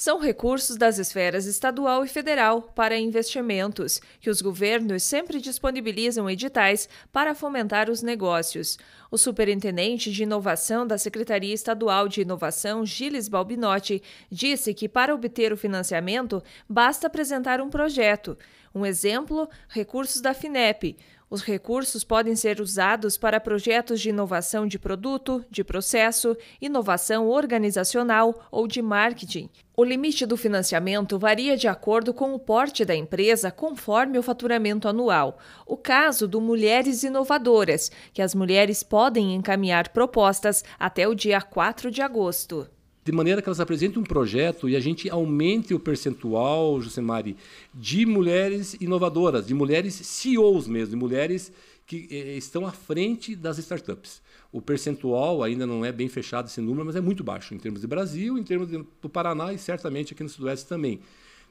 são recursos das esferas estadual e federal para investimentos, que os governos sempre disponibilizam editais para fomentar os negócios. O superintendente de inovação da Secretaria Estadual de Inovação, Gilles Balbinotti, disse que para obter o financiamento basta apresentar um projeto. Um exemplo: recursos da FINEP. Os recursos podem ser usados para projetos de inovação de produto, de processo, inovação organizacional ou de marketing. O limite do financiamento varia de acordo com o porte da empresa, conforme o faturamento anual. O caso do Mulheres Inovadoras, que as mulheres podem encaminhar propostas até o dia 4 de agosto de maneira que elas apresentem um projeto e a gente aumente o percentual, Josemari, de mulheres inovadoras, de mulheres CEOs mesmo, de mulheres que eh, estão à frente das startups. O percentual ainda não é bem fechado esse número, mas é muito baixo em termos de Brasil, em termos do Paraná e certamente aqui no Sudoeste também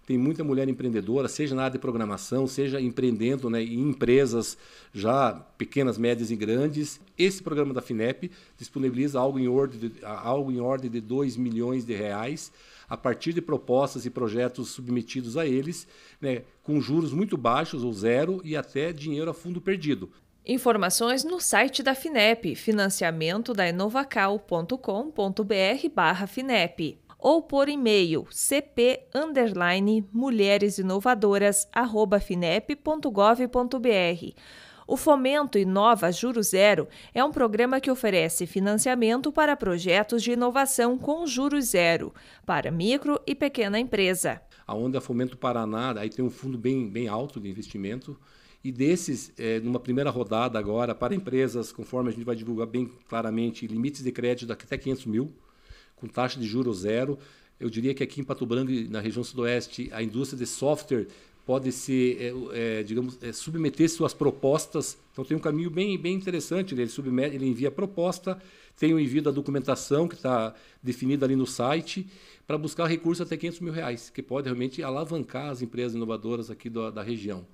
tem muita mulher empreendedora, seja na área de programação, seja empreendendo né, em empresas já pequenas, médias e grandes. Esse programa da FINEP disponibiliza algo em ordem de, algo em ordem de 2 milhões de reais a partir de propostas e projetos submetidos a eles, né, com juros muito baixos ou zero e até dinheiro a fundo perdido. Informações no site da FINEP, financiamento da inovacal.com.br FINEP ou por e-mail cp mulheresinovadoras@finep.gov.br. O Fomento Inova Juro Zero é um programa que oferece financiamento para projetos de inovação com juros zero, para micro e pequena empresa. A Onda Fomento Paraná, aí tem um fundo bem, bem alto de investimento, e desses, é, numa primeira rodada agora, para empresas, conforme a gente vai divulgar bem claramente, limites de crédito até 500 mil, com taxa de juros zero. Eu diria que aqui em Pato Branco, na região sudoeste, a indústria de software pode se, é, é, digamos, é, submeter suas propostas. Então tem um caminho bem, bem interessante. Né? Ele submete, ele envia a proposta, tem o envio da documentação que está definida ali no site para buscar recursos até 500 mil reais, que pode realmente alavancar as empresas inovadoras aqui do, da região.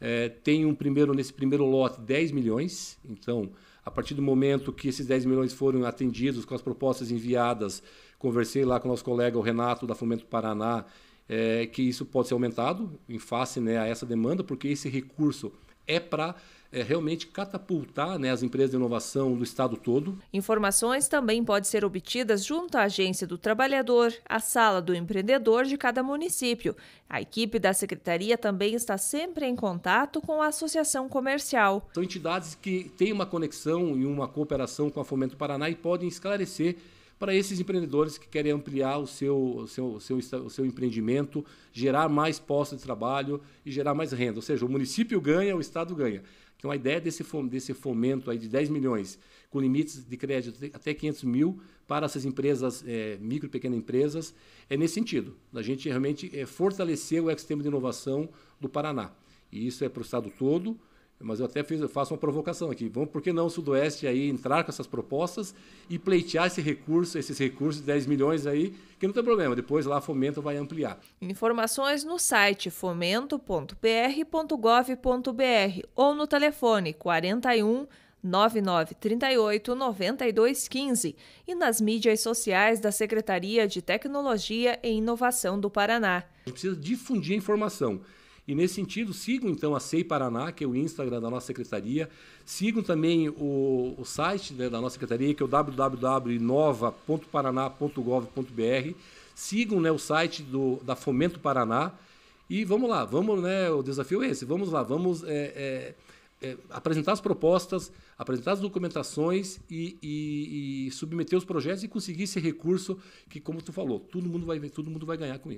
É, tem um primeiro nesse primeiro lote 10 milhões. Então a partir do momento que esses 10 milhões foram atendidos com as propostas enviadas, conversei lá com o nosso colega o Renato da Fomento Paraná, é, que isso pode ser aumentado em face né, a essa demanda, porque esse recurso é para é, realmente catapultar né, as empresas de inovação do estado todo. Informações também podem ser obtidas junto à agência do trabalhador, à sala do empreendedor de cada município. A equipe da secretaria também está sempre em contato com a associação comercial. São entidades que têm uma conexão e uma cooperação com a Fomento Paraná e podem esclarecer para esses empreendedores que querem ampliar o seu, o seu, o seu, o seu empreendimento, gerar mais postos de trabalho e gerar mais renda. Ou seja, o município ganha, o Estado ganha. Então, a ideia desse, desse fomento aí de 10 milhões, com limites de crédito até 500 mil para essas empresas, é, micro e pequenas empresas, é nesse sentido, da gente realmente é, fortalecer o ecossistema de inovação do Paraná. E isso é para o Estado todo, mas eu até fiz, eu faço uma provocação aqui. Vamos, por que não o Sudoeste aí entrar com essas propostas e pleitear esse recurso, esses recursos de 10 milhões aí, que não tem problema, depois lá Fomento vai ampliar. Informações no site fomento.pr.gov.br ou no telefone 41 9938 9215 e nas mídias sociais da Secretaria de Tecnologia e Inovação do Paraná. A gente precisa difundir a informação. E nesse sentido, sigam então a Sei Paraná, que é o Instagram da nossa secretaria. Sigam também o, o site né, da nossa secretaria, que é o www.nova.paraná.gov.br. Sigam né, o site do, da Fomento Paraná. E vamos lá, vamos, né? O desafio é esse. Vamos lá, vamos é, é, é, apresentar as propostas, apresentar as documentações e, e, e submeter os projetos e conseguir esse recurso que, como tu falou, todo mundo vai, todo mundo vai ganhar com isso.